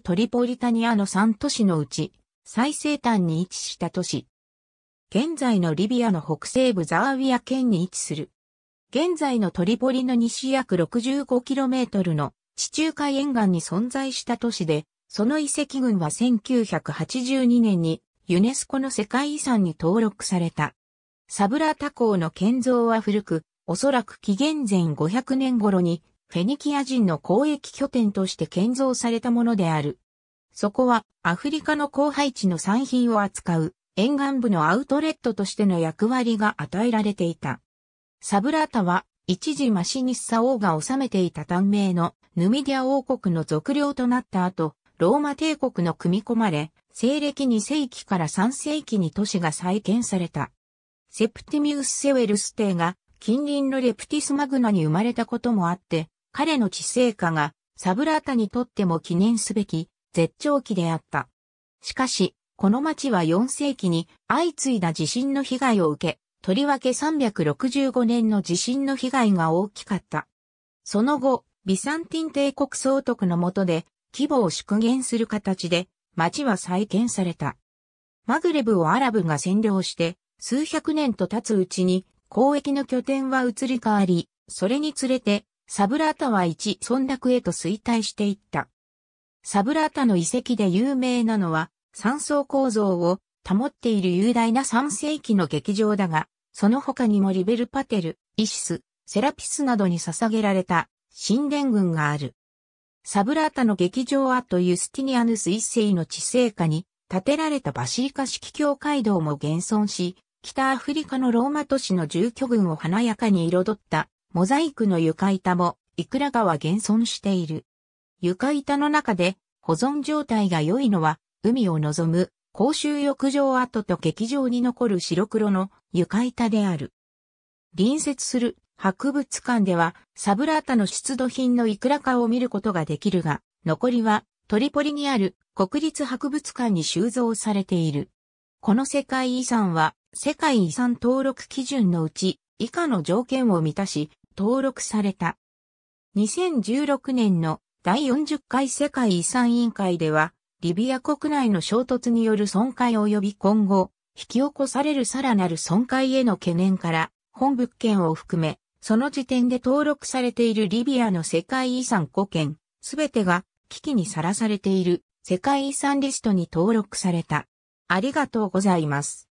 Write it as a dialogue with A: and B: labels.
A: トリポリタニアの3都市のうち、最西端に位置した都市。現在のリビアの北西部ザーウィア県に位置する。現在のトリポリの西約 65km の地中海沿岸に存在した都市で、その遺跡群は1982年にユネスコの世界遺産に登録された。サブラタ港の建造は古く、おそらく紀元前500年頃にフェニキア人の交易拠点として建造されたものである。そこはアフリカの荒廃地の産品を扱う沿岸部のアウトレットとしての役割が与えられていた。サブラータは一時マシニッサ王が治めていた短命のヌミディア王国の属領となった後、ローマ帝国の組み込まれ、西暦2世紀から3世紀に都市が再建された。セプティミウス・セウェルス帝が近隣のレプティスマグナに生まれたこともあって、彼の知性化がサブラータにとっても記念すべき絶頂期であった。しかし、この町は4世紀に相次いだ地震の被害を受け、とりわけ365年の地震の被害が大きかった。その後、ビサンティン帝国総督の下で規模を縮減する形で町は再建された。マグレブをアラブが占領して数百年と経つうちに交易の拠点は移り変わり、それにつれてサブラータは一村落へと衰退していった。サブラータの遺跡で有名なのは、三層構造を保っている雄大な3世紀の劇場だが、その他にもリベルパテル、イシス、セラピスなどに捧げられた神殿群がある。サブラータの劇場いユスティニアヌス一世の治世下に建てられたバシーカ式教会堂も現存し、北アフリカのローマ都市の住居群を華やかに彩ったモザイクの床板もいくらかは現存している。床板の中で保存状態が良いのは海を望む公衆浴場跡と劇場に残る白黒の床板である。隣接する博物館ではサブラータの出土品のいくらかを見ることができるが、残りはトリポリにある国立博物館に収蔵されている。この世界遺産は世界遺産登録基準のうち以下の条件を満たし、登録された。2016年の第40回世界遺産委員会では、リビア国内の衝突による損壊及び今後、引き起こされるさらなる損壊への懸念から、本物件を含め、その時点で登録されているリビアの世界遺産5件、すべてが危機にさらされている世界遺産リストに登録された。ありがとうございます。